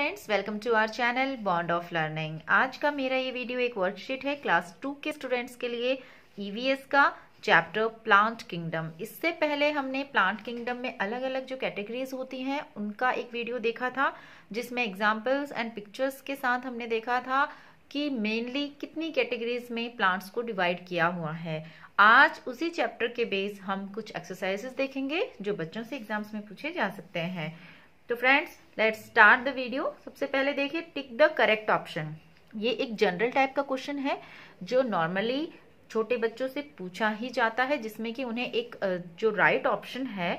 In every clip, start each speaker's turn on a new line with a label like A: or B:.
A: Friends welcome to our channel Bond of Learning आज का मेरा ये वीडियो एक वर्कशीट है क्लास टू के स्टूडेंट्स के लिए ईवीएस e का चैप्टर प्लांट किंगडम इससे पहले हमने प्लांट किंगडम में अलग अलग जो कैटेगरीज होती हैं उनका एक वीडियो देखा था जिसमें एग्जाम्पल्स एंड पिक्चर्स के साथ हमने देखा था कि मेनली कितनी कैटेगरीज में प्लांट्स को डिवाइड किया हुआ है आज उसी चैप्टर के बेस हम कुछ एक्सरसाइजेस देखेंगे जो बच्चों से एग्जाम्स में पूछे जा सकते हैं तो friends let start the video सबसे पहले देखिए टिक द करेक्ट ऑप्शन ये एक जनरल टाइप का क्वेश्चन है जो नॉर्मली छोटे बच्चों से पूछा ही जाता है जिसमें कि उन्हें एक जो राइट right ऑप्शन है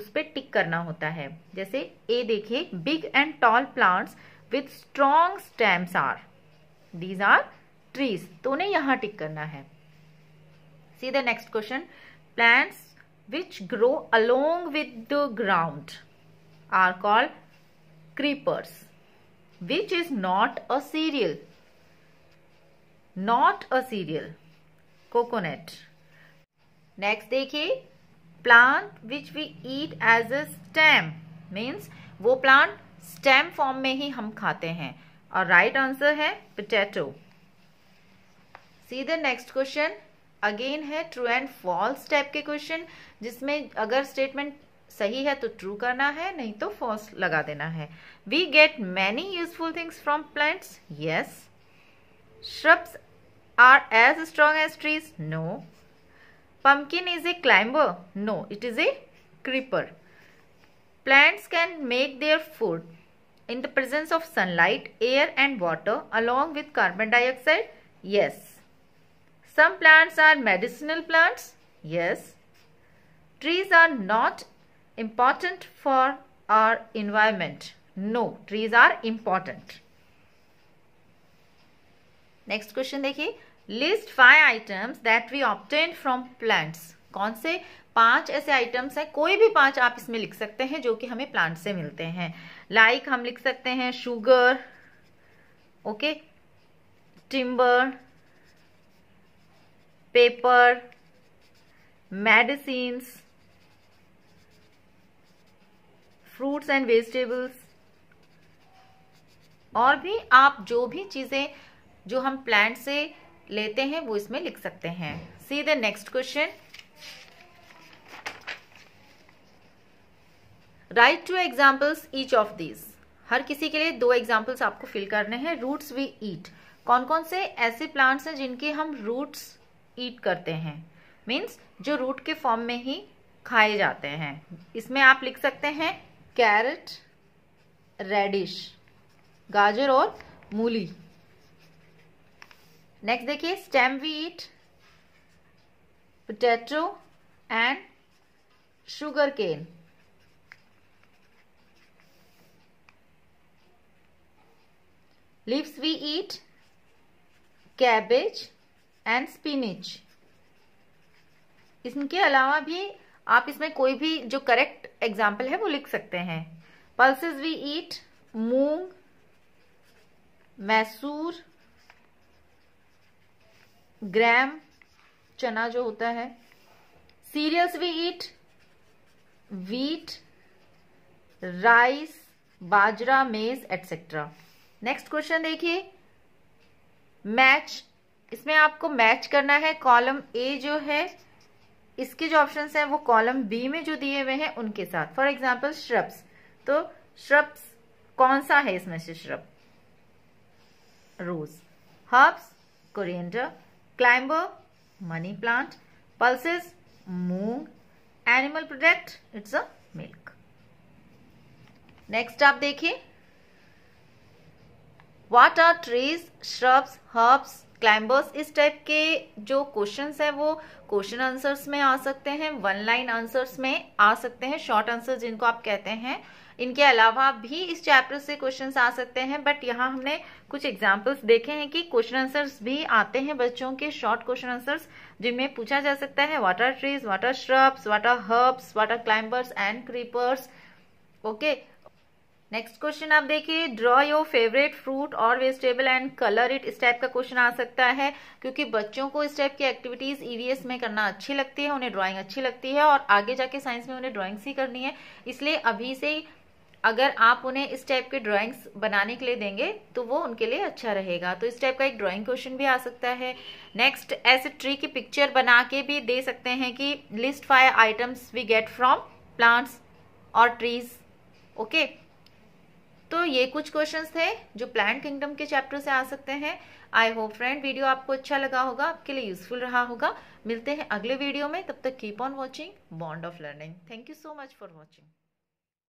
A: उस पर टिक करना होता है जैसे ए देखिए big and tall plants with strong stems are these are trees तो उन्हें यहाँ टिक करना है see the next question plants which grow along with the ground are called creepers which is not a cereal not a cereal coconut next dekhiye plant which we eat as a stem means wo plant stem form mein hi hum khate hain और right answer hai potato see the next question again है true and false type के question जिसमें अगर statement सही है तो true करना है नहीं तो फॉल्स लगा देना है we get many useful things from plants yes shrubs are as strong as trees no pumpkin is a climber no it is a creeper plants can make their food in the presence of sunlight air and water along with carbon dioxide yes some plants are medicinal plants yes trees are not important for our environment? No, trees are important. Next question देखिए list five items that we obtain from plants कौन से पांच ऐसे items हैं कोई भी पांच आप इसमें लिख सकते हैं जो कि हमें प्लांट से मिलते हैं लाइक like हम लिख सकते हैं sugar okay timber paper medicines fruits and vegetables और भी आप जो भी चीज़ें जो हम प्लांट से लेते हैं वो इसमें लिख सकते हैं see the next question write two examples each of these हर किसी के लिए दो एग्जाम्पल्स आपको फिल करने हैं रूट्स वी ईट कौन कौन से ऐसे प्लांट्स हैं जिनके हम रूट्स ईट करते हैं मीन्स जो रूट के फॉर्म में ही खाए जाते हैं इसमें आप लिख सकते हैं कैरेट रेडिश गाजर और मूली नेक्स्ट देखिए stem wheat potato and sugarcane leaves we eat cabbage and spinach इसके अलावा भी आप इसमें कोई भी जो करेक्ट एग्जाम्पल है वो लिख सकते हैं pulses we eat moong masoor gram chana जो होता है cereals we eat wheat rice bajra maize etcetera next question देखिए मैच इसमें आपको मैच करना है कॉलम ए जो है इसके जो ऑप्शन हैं वो कॉलम बी में जो दिए हुए हैं उनके साथ फॉर एग्जाम्पल श्रब्स तो श्रब्स कौन सा है इसमें से shrub rose herbs coriander climber money plant pulses moong animal product it's a milk next आप देखिए what are trees shrubs herbs climbers इस टाइप के जो क्वेश्चंस हैं वो क्वेश्चन आंसर्स में आ सकते हैं वन लाइन आंसर्स में आ सकते हैं शॉर्ट आंसर जिनको आप कहते हैं इनके अलावा भी इस चैप्टर से क्वेश्चंस आ सकते हैं बट यहाँ हमने कुछ एग्जाम्पल्स देखे हैं कि क्वेश्चन आंसर्स भी आते हैं बच्चों के शॉर्ट क्वेश्चन आंसर्स जिनमें पूछा जा सकता है water trees water shrubs water herbs water climbers and creepers okay next question आप देखिए ड्रॉ योर फेवरेट फ्रूट और वेजिटेबल एंड कलर इट इस टाइप का क्वेश्चन आ सकता है क्योंकि बच्चों को इस टाइप की एक्टिविटीज ईवीएस e में करना अच्छी लगती है उन्हें ड्राइंग अच्छी लगती है और आगे जाके साइंस में उन्हें ड्राइंग्स ही करनी है इसलिए अभी से अगर आप उन्हें इस टाइप के ड्राॅइंग्स बनाने के लिए देंगे तो वो उनके लिए अच्छा रहेगा तो इस टाइप का एक ड्राॅइंग क्वेश्चन भी आ सकता है नेक्स्ट ऐसे ट्री की पिक्चर बना के भी दे सकते हैं कि list five items we get from plants और ट्रीज ओके okay? तो ये कुछ क्वेश्चन थे जो प्लांट किंगडम के चैप्टर से आ सकते हैं आई होप फ्रेंड वीडियो आपको अच्छा लगा होगा आपके लिए यूजफुल रहा होगा मिलते हैं अगले वीडियो में तब तक keep on watching Bond of Learning thank you so much for watching